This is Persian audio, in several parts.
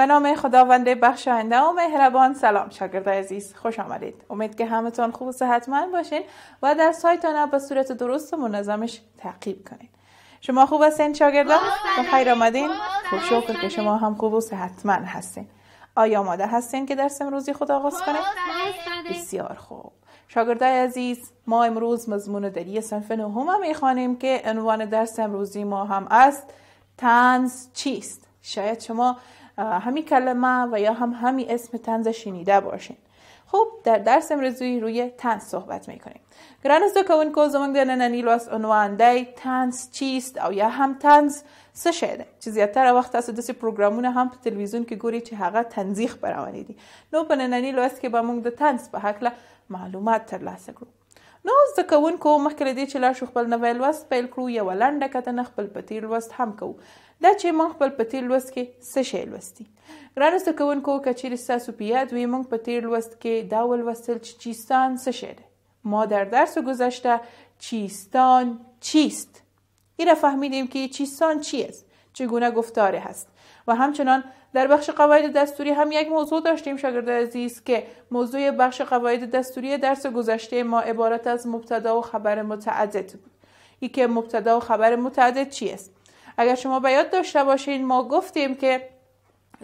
به نام خداوند بخشاینده و مهربان سلام شاگرد عزیز خوش آمدید امید که همتون خوب و صحتمند باشین و درس رو به صورت درست و منظمش تعقیب کنید شما خوب هستین شاگردان و خیر آمدین خوب شکر که شما هم خوب و صحتمند هستین آیا آماده هستین که درس امروزی خود آغاز کنید بسیار خوب شاگردای عزیز ما امروز مضمون دری صنف نهم میخوانیم که عنوان درس امروزی ما هم است تنز چیست شاید شما همین کلمه و یا هم همین اسم تنز شنیده باشین خب در درس امروزی روی تنز صحبت میکنیم گران از کوونکو زمونږ د ننني لوست عنوان دی تنز چیست او یا هم تنز څه شی دی چې زیاتره وخت تاسو داسې پروګرامونه هم په تلویزیون کې ګوري چې هغه تنزی خپرونې دي نو په ننني لوست کې به موږ د تنز په هکله معلومات ترلاسه کړو نو زده کوونکو مخکې له دې چې لاړ شو خپل نوی لوست پیل کړو یوه لنډه کتنه خپل په تیر لوست هم کوو دا چې موږ خپل په تیر لوست کې څه شی لوستي کوونکو که چیرې ستاسو په یاد وي موږ په تیر لوست کې دا چیستان څه شی ما در درس گذشته چیستان چیست این را فهمیدیم که چیستان چی است چگونه گفتاره هست و همچنان در بخش قواعد دستوری هم یک موضوع داشتیم شاگرد عزیز که موضوع بخش قواعد دستوری درس گذشته ما عبارت از مبتدا و خبر متعدد بود ای که مبتدا و خبر متعدد چی اگر شما به یاد داشته باشین ما گفتیم که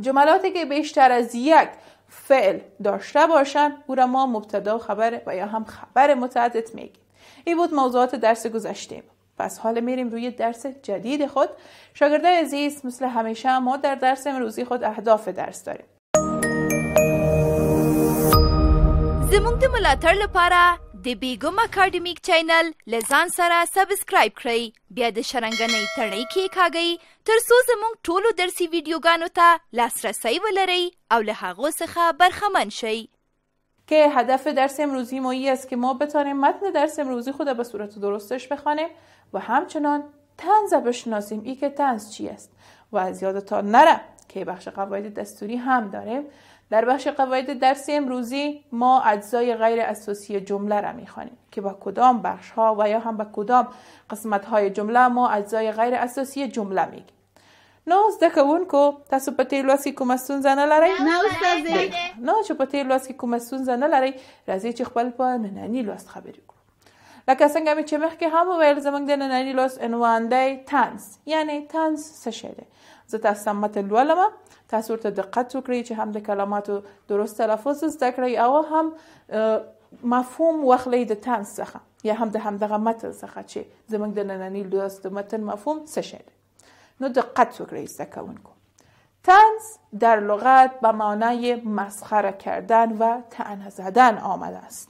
جملاتی که بیشتر از یک فعل داشته باشن او را ما مبتدا خبر و یا هم خبر متعدد میگیم این بود موضوعات درس گذشته پس حالا میریم روی درس جدید خود شاگرده عزیز مثل همیشه ما در درس امروزی خود اهداف درس داریم زمونت ملاتر لپاره د بیګم اکیډمیک چینل لزان سره سبسکرایب کړئ بیا د شرنګنۍ تڼۍ کې تر څو زموږ ټولو درسي ویډیوګانو ته لاسرسی ولرئ او له هغو څخه برخمن شئ که هدف درس امروزی ما است که ما بتانیم متن درس امروزی خود به صورت درستش بخوانیم و همچنان تنز بشناسیم ای که تنز چی است و از یادتان نره که بخش قواعد دستوری هم داریم. در بخش قواعد درسی امروزی ما اجزای غیر اساسی جمله را میخوانیم که با کدام بخش ها و یا هم با کدام قسمت های جمله ما اجزای غیر اساسی جمله میگیم نو زده کوونکو تاسو په تیر لوست کې کومه ستونزه نه لرئ نه استاده نو چې په تیر لوست کې کومه ستونزه نه لرئ راځئ چې خپل په ننني لوست خبرې لکه څنګه مې چې مخکې هم وویل زموږ د لوست عنوان یعنی تنز څه زه تاسو ته متن لولم تاسو ورته دقت وکړئ چې هم د کلماتو درست تلفظ زده کړئ او هم مفهوم واخلئ د تنس څخه یا هم د همدغه متن څخه چې زموږ د نننۍ لوست متن مفهوم څه شی نو دقت وکړئ زده کوونکو تنز در لغت به معنای مسخره کردن و طعنه زدن آمده است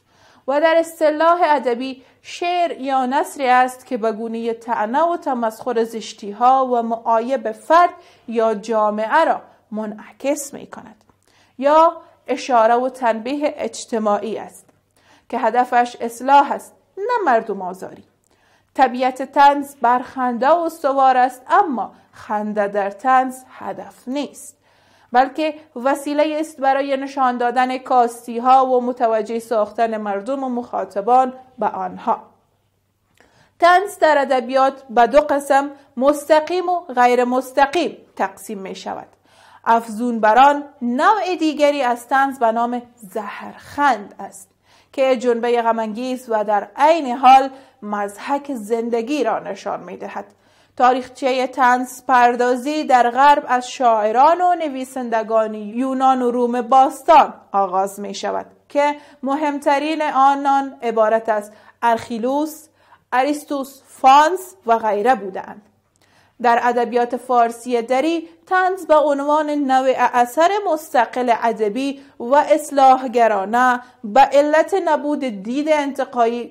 و در اصطلاح ادبی شعر یا نصری است که به گونه تعنه و تمسخر زشتی ها و معایب فرد یا جامعه را منعکس می کند یا اشاره و تنبیه اجتماعی است که هدفش اصلاح است نه مردم آزاری طبیعت تنز بر خنده استوار است اما خنده در تنز هدف نیست بلکه وسیله است برای نشان دادن کاستی ها و متوجه ساختن مردم و مخاطبان به آنها تنز در ادبیات به دو قسم مستقیم و غیر مستقیم تقسیم می شود افزون بران نوع دیگری از تنز به نام زهرخند است که جنبه غمانگیز و در عین حال مزحک زندگی را نشان می دهد تاریخچه تنز پردازی در غرب از شاعران و نویسندگان یونان و روم باستان آغاز می شود که مهمترین آنان عبارت از ارخیلوس، اریستوس، فانس و غیره بودند. در ادبیات فارسی دری تنز به عنوان نوع اثر مستقل ادبی و اصلاحگرانه به علت نبود دید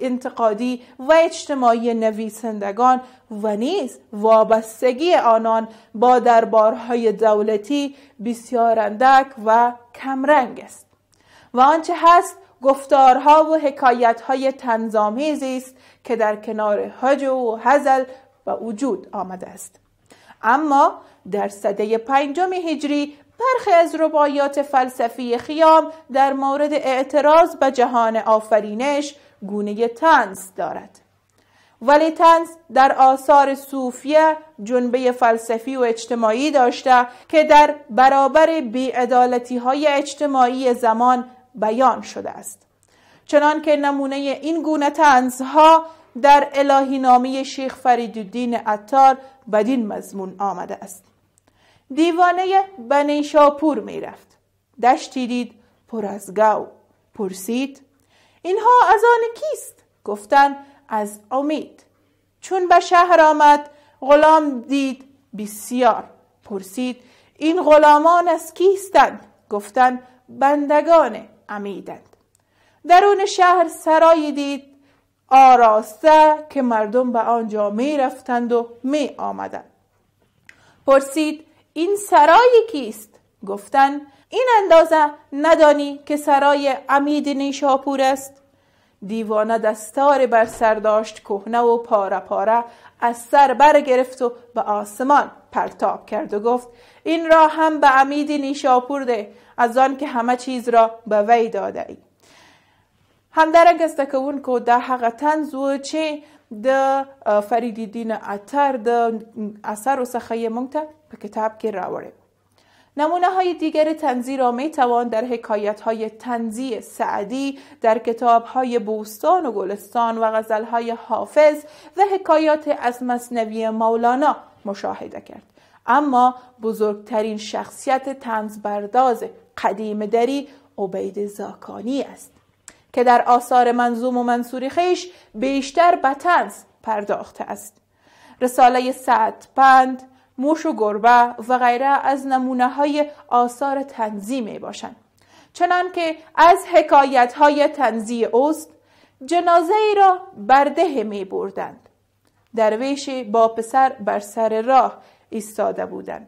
انتقادی و اجتماعی نویسندگان و نیز وابستگی آنان با دربارهای دولتی بسیار اندک و کمرنگ است و آنچه هست گفتارها و حکایتهای تنظامیزی است که در کنار حج و هزل و وجود آمده است اما در سده پنجم هجری برخی از رباعیات فلسفی خیام در مورد اعتراض به جهان آفرینش گونه تنز دارد ولی تنز در آثار صوفیه جنبه فلسفی و اجتماعی داشته که در برابر بیعدالتی های اجتماعی زمان بیان شده است چنان که نمونه این گونه تنزها در الهی نامی شیخ فریدالدین عطار بدین مضمون آمده است دیوانه بنیشاپور می رفت دشتی دید پر از گو پرسید اینها از آن کیست گفتند از امید چون به شهر آمد غلام دید بسیار پرسید این غلامان از کیستند گفتند بندگان امیدند درون شهر سرایی دید آراسته که مردم به آنجا می رفتند و می آمدند پرسید این سرای کیست؟ گفتند این اندازه ندانی که سرای امید نیشاپور است دیوانه دستار بر سر داشت کهنه و پاره پاره از سر بر گرفت و به آسمان پرتاب کرد و گفت این را هم به امید نیشاپور ده از آن که همه چیز را به وی داده هم زده کوونکو دا هغه تنز و چې د فریدالدین الدین د اثر و یې موږ په کتاب کې راوړی نمونه های دیگر تنزی را می توان در حکایت های تنزی سعدی در کتاب های بوستان و گلستان و غزل های حافظ و حکایات از مصنوی مولانا مشاهده کرد اما بزرگترین شخصیت تنز برداز قدیم دری عبید زاکانی است که در آثار منظوم و منصوری خیش بیشتر به پرداخته است رساله سعد پند، موش و گربه و غیره از نمونه های آثار تنزی می باشند که از حکایت های تنزی اوست جنازه ای را برده می بردند درویش با پسر بر سر راه ایستاده بودند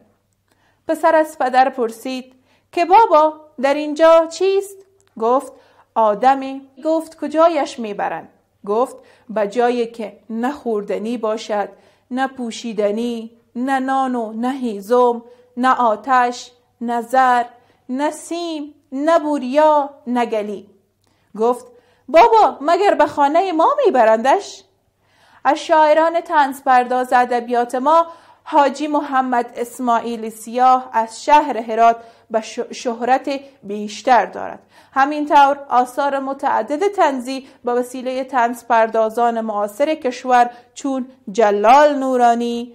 پسر از پدر پرسید که بابا در اینجا چیست؟ گفت آدمی گفت کجایش میبرند گفت به جایی که نه خوردنی باشد نه پوشیدنی نه نان و نه هیزم نه آتش نه زر نه سیم نه بوریا نه گلی گفت بابا مگر به خانه ما میبرندش از شاعران تنز پرداز ادبیات ما حاجی محمد اسماعیل سیاه از شهر هرات و شهرت بیشتر دارد همینطور آثار متعدد تنزی با وسیله تنز پردازان معاصر کشور چون جلال نورانی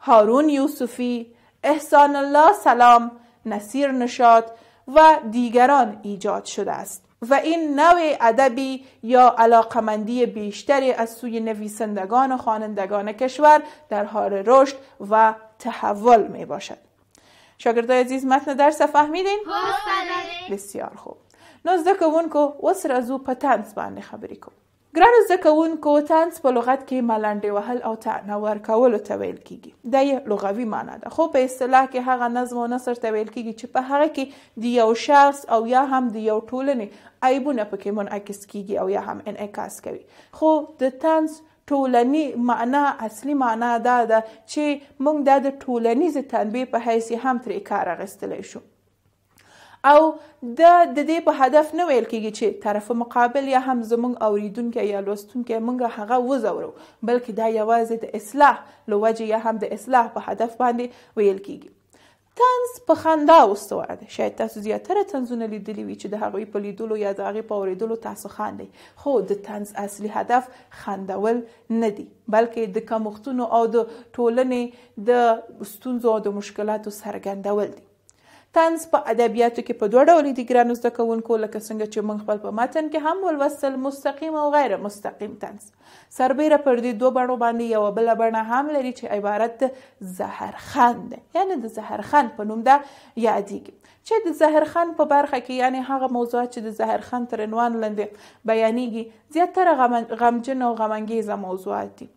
هارون یوسفی احسان الله سلام نصیر نشاد و دیگران ایجاد شده است و این نوع ادبی یا علاقمندی بیشتری از سوی نویسندگان و خوانندگان کشور در حال رشد و تحول می باشد شاګردای عزیز متن درس فهمیدین؟ بسیار خوب نو زده کوونکو اوس راځو په تانس باندې خبرې کوو ګرانو زده کوونکو تانس په لغت کې ملنډې وهل او تعنه ورکولو ته ویل کیږي دا یې لغوي معنی ده خو په اصطلاح کې هغه نظم او نثر ته ویل کیږي چې په هغه کې د یو شخص او یا هم د یو ټولنې عیبونه پکې منعکس کیږي او یا هم انعکاس کوي خو د تانس ټولنی معنا اصلي معنا دا ده چې موږ د ټولنیز تنبیه په حیث هم ترې کار اخیستلی شو او د د دې په هدف نه ویل کېږي چې طرف مقابل یا هم زمونږ اوریدونکي یا لوستونکي موږ هغه وزورو بلکې دا یوازې د اصلاح لوجه یا هم د اصلاح په هدف باندې ویل کېږي طنز په خندا واستوعه ده شاید تاسو زیاتره طنزونه لیدلی وي چې د هغوی په لیدلو یا د هغې په اورېدلو تاسو خاندئ خو د طنز اصلي هدف خندول نه دی بلکې د کمښتونو او د ټولنې د ستونزو او د مشکلاتو څرګندول دي طنز په ادبیاتو کې په دوه ډول دي ګرانو زده کوونکو لکه څنګه چې موږ خپل په متن کې هم ولوستل مستقیم او غیر مستقیم طنز سربیره پر دې دوه بڼو باندې یو بل بڼه هم لري چې عبارت د زهرخند دی یعنی د زهرخند په نوم ده یادیږي چې د زهرخند په برخه کې یعنی هغه موضوعات چې د زهرخند تر عنوان لاندې بیانیږي زیاتره غمجن او غمانګیزه موضوعات دي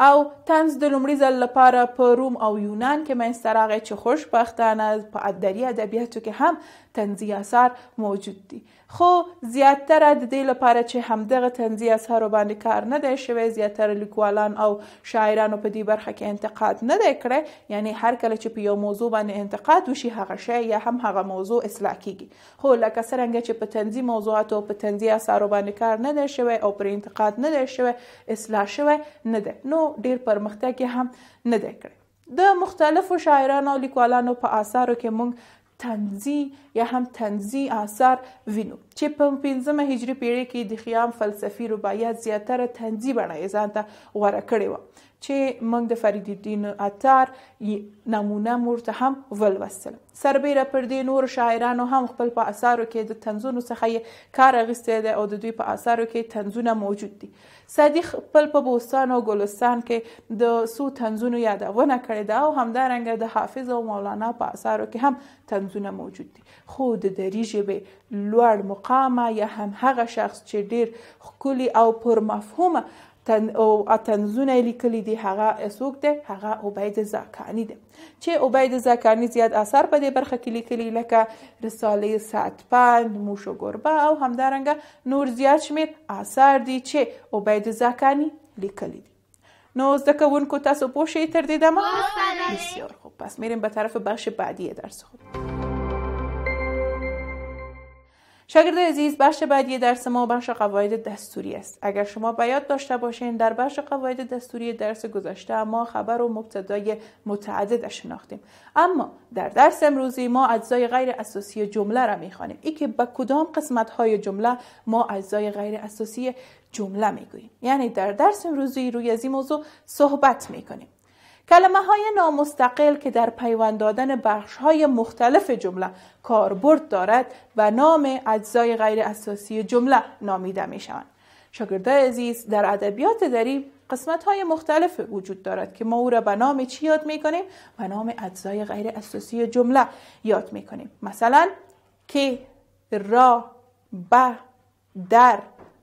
او طنز د لومړي ځل لپاره په روم او یونان کې منځته راغی چې خوشبختانه په ادبي ادبیاتو کې هم طنزي اثار موجود دي خو زیاتره د دې لپاره چې همدغه طنزي اثارو باندې کار نه دی شوی زیاتره لیکوالان او شاعرانو په دې برخه کې انتقاد نه دی کړی یعنی هر کله چې په یو موضوع باندې انتقاد وشي هغه شی یا هم هغه موضوع اصلاح کیږي خو لکه څرنګه چې په طنزي موضوعاتو په طنزي اثارو باندې کار نه دی شوی او پر انتقاد نه دی شوی اصلاح شوی نه دی نو ډیر پرمختیا کې هم نه دی کړی د مختلفو شاعرانو او لیکوالانو په آثارو کې موږ تنزی یا هم تنزی آثار وینو چې په 15مه هجری پیړۍ کې د خیام فلسفي رباعیات زیاتره تنزی بڼه یې ځانته غوره کړې و چې موږ د فرید الدین عطار نمونه مرته هم ولوستل سربیره پر دې نور شاعرانو هم خپل په اثارو کې د تنزونو څخه کار اخیستی دی او د دوی په اثارو کې تنزونه موجود دي سعدي خپل په بوستان او ګلستان کې د سو تنزونو یادونه کړې ده او همدارنګه د حافظ او مولانا په اثارو کې هم تنزونه موجود دي خو د دري ژبې لوړ مقامه یا هم هغه شخص چې ډیر ښکلی او پر مفهومه تن او اتنزونه لیکلي دي هغه څوک دی هغه عبید زاکانی دی چې عبید زاکانی زیات اثر په دې برخه کې لیکلي لکه رساله ساتپند موش و گربه او همدارنګه نور زیات شمیر اثر دي چې عبید زاکانی لیکلي دي نو زده کوونکو تاسو پوه شئ تر دې دمه بسیار خوب پس میریم به طرف بخش بعدی درس خود شاگرد عزیز بخش بعدی درس ما بخش قواعد دستوری است اگر شما یاد داشته باشین در بخش قواعد دستوری درس گذشته ما خبر و مبتدای متعدد شناختیم اما در درس امروزی ما اجزای غیر اساسی جمله را میخوانیم ای که به کدام قسمت های جمله ما اجزای غیر اساسی جمله میگوییم یعنی در درس امروزی روی از این موضوع صحبت میکنیم کلمه های نامستقل که در پیوند دادن بخش های مختلف جمله کاربرد دارد و نام اجزای غیر اساسی جمله نامیده می شوند. شاگرده عزیز در ادبیات دری قسمت های مختلف وجود دارد که ما او را به نام چی یاد می کنیم؟ به نام اجزای غیر اساسی جمله یاد می کنیم. مثلا که را به در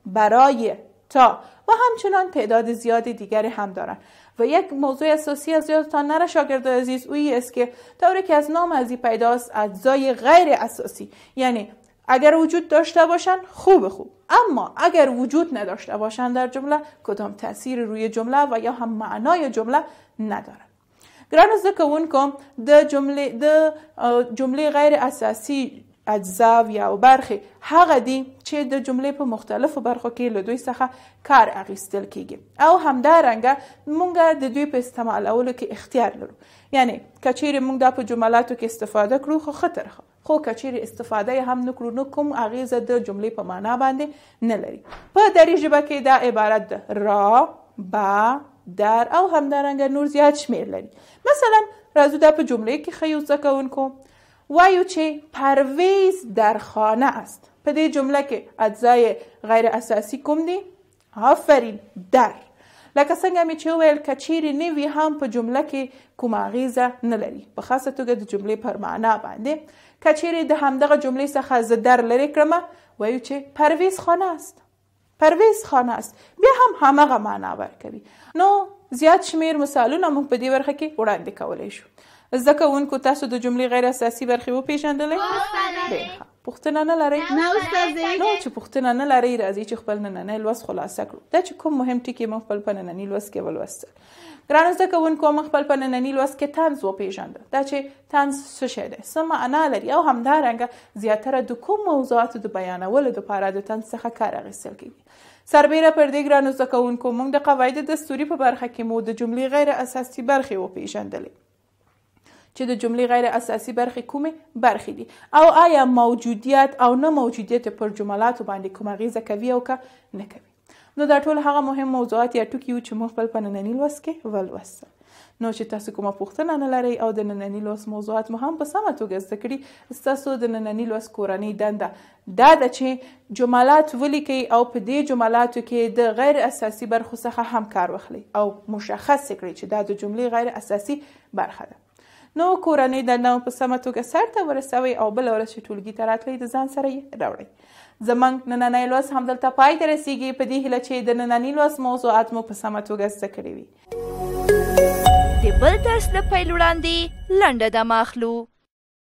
برای تا و همچنان تعداد زیاد دیگری هم دارند و یک موضوع اساسی از یادتان نره شاگرد عزیز اویی است که طوری که از نام ازی پیداست اجزای غیر اساسی یعنی اگر وجود داشته باشن خوب خوب اما اگر وجود نداشته باشن در جمله کدام تاثیر روی جمله و یا هم معنای جمله ندارن گرانه زده کم د جمله ده جمله غیر اساسی اجزا یا برخې هغه دي چې د جملې په مختلفو برخو کې له دوی څخه کار اخیستل کیږي او همدارنګه مونږ د دوی په استعمالولو کې اختیار لرو یعنی کچېرې مونږ دا په جملاتو کې استفاده کړو خو خطر خو خو کچېرې استفاده هم نکړو نو کوم اغیزه د جملې په معنا باندې نه لري په دري ژبه کې دا عبارت ده را با در او همدارنګه نور زیات شمیر لري مثلا راځو دا په جملې کې خیو ځکونکو وایو چې پرویز در خانه است په دې جمله کې اجزای غیر اساسی کوم دي آفرین در لکه څنګه مې چې ویل کچیر نه وی هم په جمله کې کوم غیزه نه لري په خاصه توګه د جملې پر معنا باندې کچیر د همدغه جملې څخه زدر لري کړم وایو چې پرویز خانه است پرویز خانه است بیا هم همغه معنا ورکوي نو زیات شمیر مثالونه موږ په دې برخه کې وړاندې کولای شو زده کوونکو تاسو د جملې غیر اساسي برخې وپېژندلې پوښتنه نه لرئ نه استادې نو چې پوښتنه نه لرئ راځي چې خپل نننۍ لوست خلاصه کړو دا چې کوم مهم ټکي مو خپل په نننۍ لوست کې ولوستل ګران زده کوونکو مو خپل په نننۍ لوست کې طنز وپېژندل دا چې طنز څه شی دی څه معنا لري او همدارنګه زیاتره د کوم موضوعاتو د بیانولو دپاره د طنز څخه کار اخیستل کیږي سربیره پر دې ګرانو زده کوونکو موږ د قواعد دستوري په برخه کې مو د جملې غیر اساسي برخې وپېژندلې چې د جملې غیر اساسي برخې کومې برخې دي او آیا موجودیت او نه موجودیت پر جملاتو باندې کوم اغیزه کوي او که نه کوي نو دا ټول هغه مهم موضوعات یا ټکي وو چې موږ خپل په ننني لوست کې ولوستل نو چې تاسو کومه پوښتنه نه لرئ او د نننی لوس موضوعات مو هم په سمه توګه زده کړي ستاسو د نننی لوس کورنۍ دنده دا ده چې جملات ولیکئ او په دې جملاتو کې د غیر اساسي برخو څخه هم کار واخلئ او مشخص کړئ چې دا د جملې غیر اساسي برخه ده نو کورنۍ د نو په سمه توګه سرته ورسوي او بل ورځ چې ټولګي ته راتلئ د ځان سره یې راوړئ زمونږ نننی لوست همدلته پای ته رسیږي په دې هیله چې د ننني لوست موضوعات مو په سمه توګه زده کړي وي د بل درس د پیل وړاندې لنډه دمه اخلو